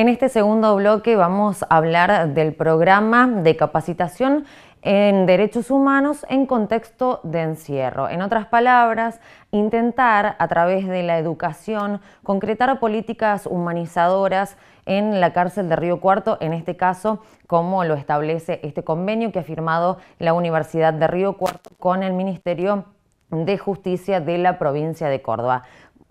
En este segundo bloque vamos a hablar del programa de capacitación en derechos humanos en contexto de encierro. En otras palabras, intentar a través de la educación concretar políticas humanizadoras en la cárcel de Río Cuarto, en este caso, como lo establece este convenio que ha firmado la Universidad de Río Cuarto con el Ministerio de Justicia de la provincia de Córdoba.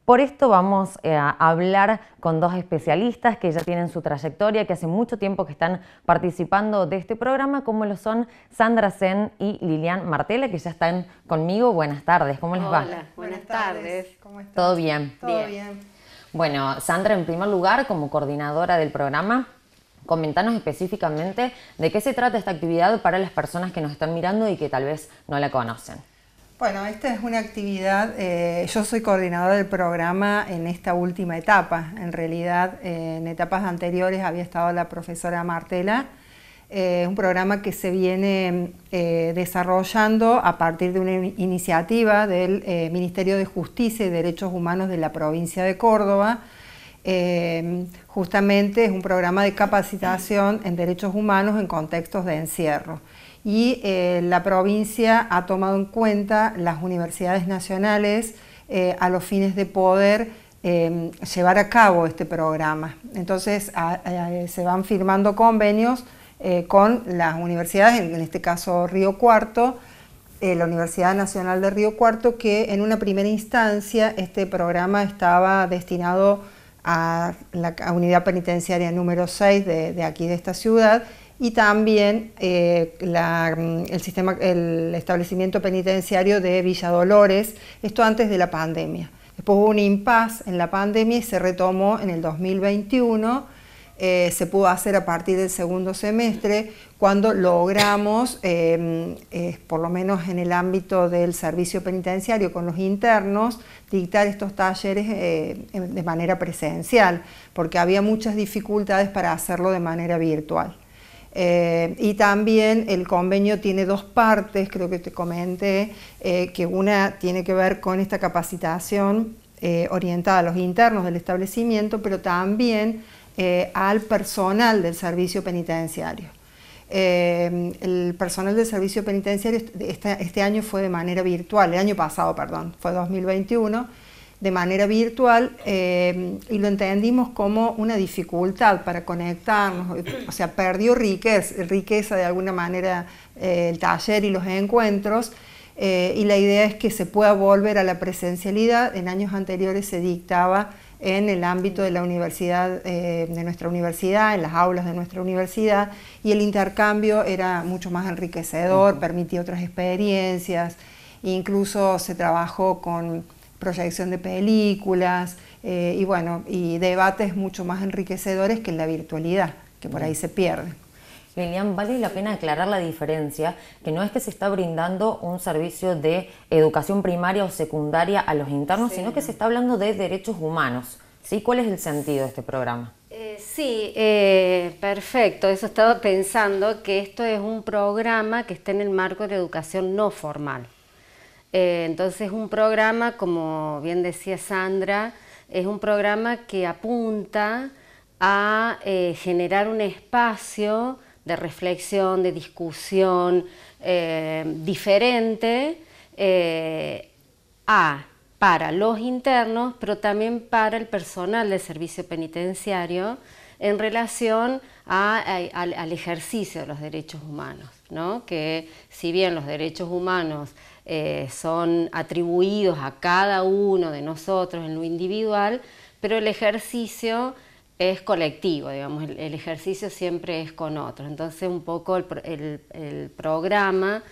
Por esto vamos eh, a hablar con dos especialistas que ya tienen su trayectoria, que hace mucho tiempo que están participando de este programa, como lo son Sandra Zen y Lilian Martela, que ya están conmigo. Buenas tardes, ¿cómo les va? Hola, buenas, tardes. ¿Todo bien? Todo bien. Bueno, Sandra, en primer lugar, como coordinadora del programa, comentanos específicamente de qué se trata esta actividad para las personas que nos están mirando y que tal vez no la conocen. Bueno, esta es una actividad, eh, yo soy coordinadora del programa en esta última etapa. En realidad, en etapas anteriores había estado la profesora Martela. Es eh, un programa que se viene eh, desarrollando a partir de una iniciativa del Ministerio de Justicia y Derechos Humanos de la provincia de Córdoba. justamente es un programa de capacitación en derechos humanos en contextos de encierro y eh, la provincia ha tomado en cuenta las universidades nacionales eh, a los fines de poder eh, llevar a cabo este programa. Entonces se van firmando convenios con las universidades, en, este caso Río Cuarto, la Universidad Nacional de Río Cuarto, que en una primera instancia este programa estaba destinado a la unidad penitenciaria número 6 de, aquí de esta ciudad y también eh, mm, el, sistema, el establecimiento penitenciario de Villa Dolores, esto antes de la pandemia. Después hubo un impasse en la pandemia y se retomó en el 2021. Eh, se pudo hacer a partir del segundo semestre, cuando logramos, eh, mm, por lo menos en el ámbito del servicio penitenciario con los internos, dictar estos talleres de manera presencial, porque había muchas dificultades para hacerlo de manera virtual. Eh, y también el convenio tiene dos partes, creo que te comenté, eh, que una tiene que ver con esta capacitación eh, orientada a los internos del establecimiento, pero también al personal del servicio penitenciario. el personal del servicio penitenciario este, este año fue de manera virtual, el año pasado, perdón, fue 2021 de manera virtual eh, y lo entendimos como una dificultad para conectarnos, o sea, perdió riqueza, riqueza de alguna manera eh, el taller y los encuentros. Eh, y la idea es que se pueda volver a la presencialidad. En años anteriores se dictaba en el ámbito de la universidad, de nuestra universidad, en las aulas de nuestra universidad, y el intercambio era mucho más enriquecedor, permitía otras experiencias, incluso se trabajó con proyección de películas eh, y bueno, y debates mucho más enriquecedores que en la virtualidad, que por ahí se pierde. Lilian, vale la pena aclarar la diferencia, que no es que se está brindando un servicio de educación primaria o secundaria a los internos, sino que se está hablando de derechos humanos. ¿sí? ¿Cuál es el sentido de este programa? Eh, sí, eh, perfecto. Eso estaba pensando que esto es un programa que está en el marco de educación no formal. Eh, entonces un programa, como bien decía Sandra, es un programa que apunta a eh, generar un espacio de reflexión, de discusión eh, diferente para los internos, pero también para el personal del servicio penitenciario en relación al ejercicio de los derechos humanos que si bien los derechos humanos eh, son atribuidos a cada uno de nosotros en lo individual, pero el ejercicio es colectivo, digamos, el, ejercicio siempre es con otros. Entonces un poco el, programa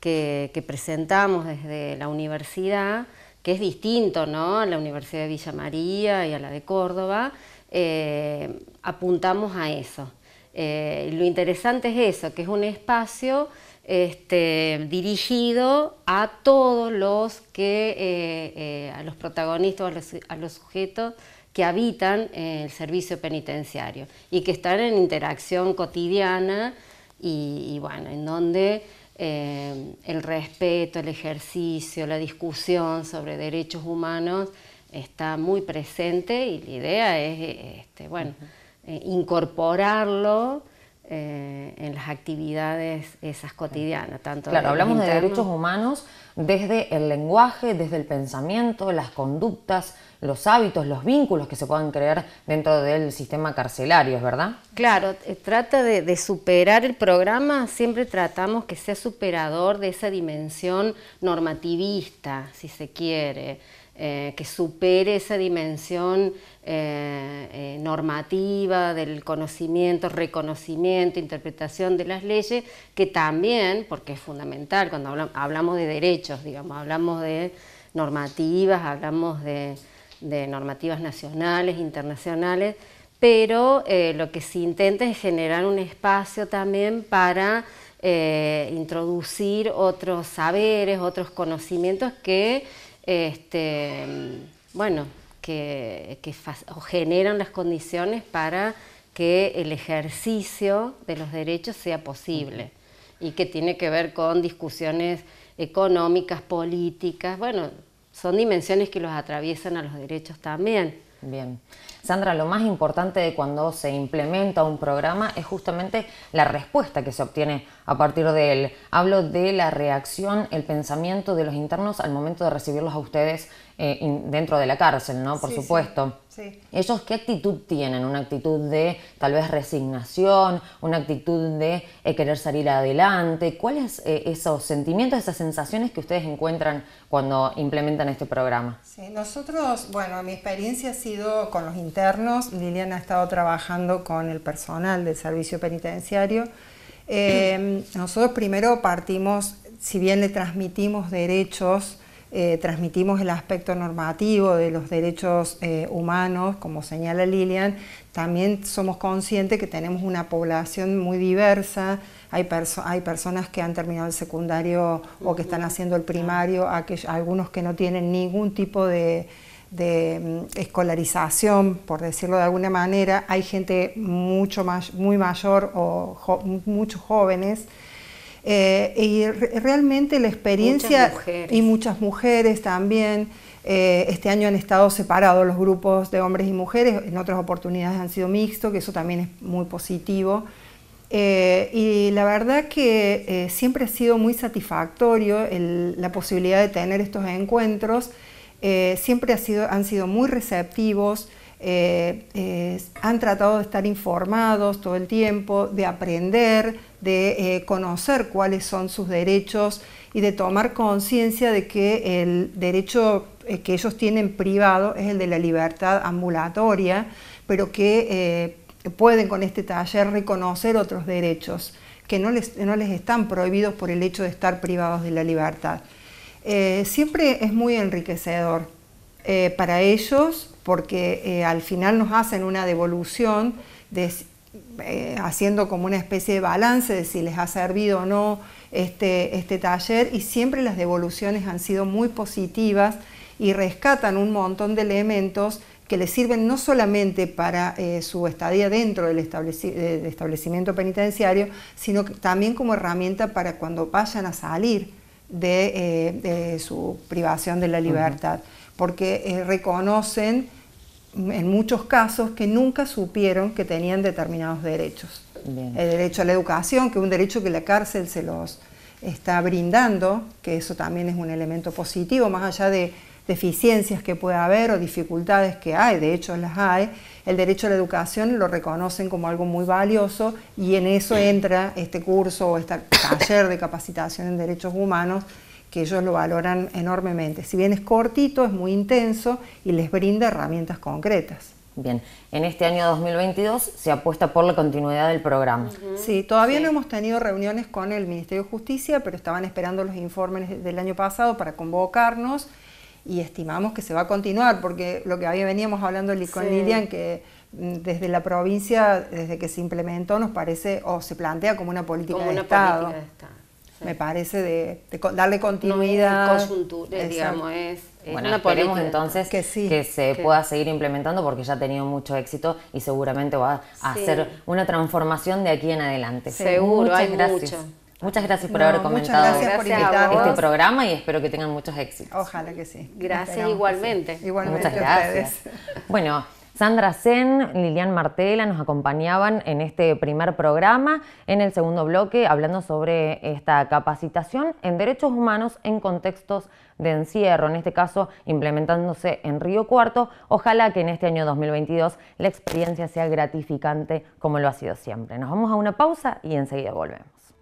que, presentamos desde la universidad, que es distinto ¿no? a la Universidad de Villa María y a la de Córdoba, eh, apuntamos a eso eh, lo interesante es eso, que es un espacio este, dirigido a todos los que, eh, eh, a los protagonistas, a los, sujetos que habitan el servicio penitenciario y que están en interacción cotidiana y, bueno, en donde el respeto, el ejercicio, la discusión sobre derechos humanos está muy presente y la idea es, este, bueno, eh, incorporarlo eh, en las actividades esas cotidianas. Tanto claro, hablamos de derechos humanos desde el lenguaje, desde el pensamiento, las conductas, los hábitos, los vínculos que se puedan crear dentro del sistema carcelario, ¿verdad? Claro, eh, trata de superar el programa, siempre tratamos que sea superador de esa dimensión normativista, si se quiere. Eh, que supere esa dimensión eh, eh, normativa del conocimiento, reconocimiento, interpretación de las leyes, que también, porque es fundamental cuando hablamos, de derechos, digamos, hablamos de normativas, hablamos de, normativas nacionales, internacionales, pero lo que se intenta es generar un espacio también para introducir otros saberes, otros conocimientos que este, bueno, que, generan las condiciones para que el ejercicio de los derechos sea posible y que tiene que ver con discusiones económicas, políticas, bueno, son dimensiones que los atraviesan a los derechos también. Bien. Sandra, lo más importante de cuando se implementa un programa es justamente la respuesta que se obtiene a partir de él. Hablo de la reacción, el pensamiento de los internos al momento de recibirlos a ustedes eh, dentro de la cárcel, ¿no? Por supuesto. Sí, ¿Ellos qué actitud tienen? ¿Una actitud de tal vez resignación? ¿Una actitud de eh, querer salir adelante? ¿Cuáles eh, esos sentimientos, esas sensaciones que ustedes encuentran cuando implementan este programa? Sí, nosotros, bueno, mi experiencia sí con los internos, Lilian ha estado trabajando con el personal del servicio penitenciario. Eh, nosotros primero partimos, si bien le transmitimos derechos, eh, transmitimos el aspecto normativo de los derechos eh, humanos, como señala Lilian, también somos conscientes que tenemos una población muy diversa, hay, hay personas que han terminado el secundario o que están haciendo el primario, algunos que no tienen ningún tipo de, de mm, escolarización, por decirlo de alguna manera, hay gente mucho más, muy mayor o muchos jóvenes. Eh, y realmente la experiencia y muchas mujeres también. Eh, este año han estado separados los grupos de hombres y mujeres, en otras oportunidades han sido mixtos, que eso también es muy positivo. Eh, y la verdad que siempre ha sido muy satisfactorio la posibilidad de tener estos encuentros eh, siempre han sido muy receptivos, eh, eh, han tratado de estar informados todo el tiempo, de aprender, de conocer cuáles son sus derechos y de tomar conciencia de que el derecho que ellos tienen privado es el de la libertad ambulatoria, pero que pueden con este taller reconocer otros derechos que no les están prohibidos por el hecho de estar privados de la libertad. Eh, siempre es muy enriquecedor eh, para ellos porque eh, al final nos hacen una devolución haciendo como una especie de balance de si les ha servido o no este, este, taller y siempre las devoluciones han sido muy positivas y rescatan un montón de elementos que les sirven no solamente para su estadía dentro del, establecimiento penitenciario, sino también como herramienta para cuando vayan a salir. Eh, de, su privación de la libertad, porque eh, reconocen en muchos casos que nunca supieron que tenían determinados derechos. El derecho a la educación, que es un derecho que la cárcel se los está brindando, que eso también es un elemento positivo, más allá de deficiencias que pueda haber o dificultades que hay, de hecho las hay, el derecho a la educación lo reconocen como algo muy valioso y en eso entra este curso o este taller de capacitación en derechos humanos que ellos lo valoran enormemente. Si bien es cortito, es muy intenso y les brinda herramientas concretas. Bien, en este año 2022 se apuesta por la continuidad del programa. Sí, todavía no hemos tenido reuniones con el Ministerio de Justicia, pero estaban esperando los informes del año pasado para convocarnos y estimamos que se va a continuar, porque lo que había veníamos hablando con Lilian, que mm, desde la provincia, desde que se implementó, nos parece o se plantea como una política, como de, Estado. Me parece de, darle continuidad. digamos, bueno, esperemos entonces que, se pueda seguir implementando porque ya ha tenido mucho éxito y seguramente va a ser hacer una transformación de aquí en adelante. Seguro, gracias. Muchas gracias por haber comentado este, este programa y espero que tengan muchos éxitos. Ojalá que sí. Gracias igualmente. igualmente. Muchas gracias. Bueno, Sandra Sen, Lilian Martela nos acompañaban en este primer programa, en el segundo bloque, hablando sobre esta capacitación en derechos humanos en contextos de encierro, en este caso implementándose en Río Cuarto. Ojalá que en este año 2022 la experiencia sea gratificante como lo ha sido siempre. Nos vamos a una pausa y enseguida volvemos.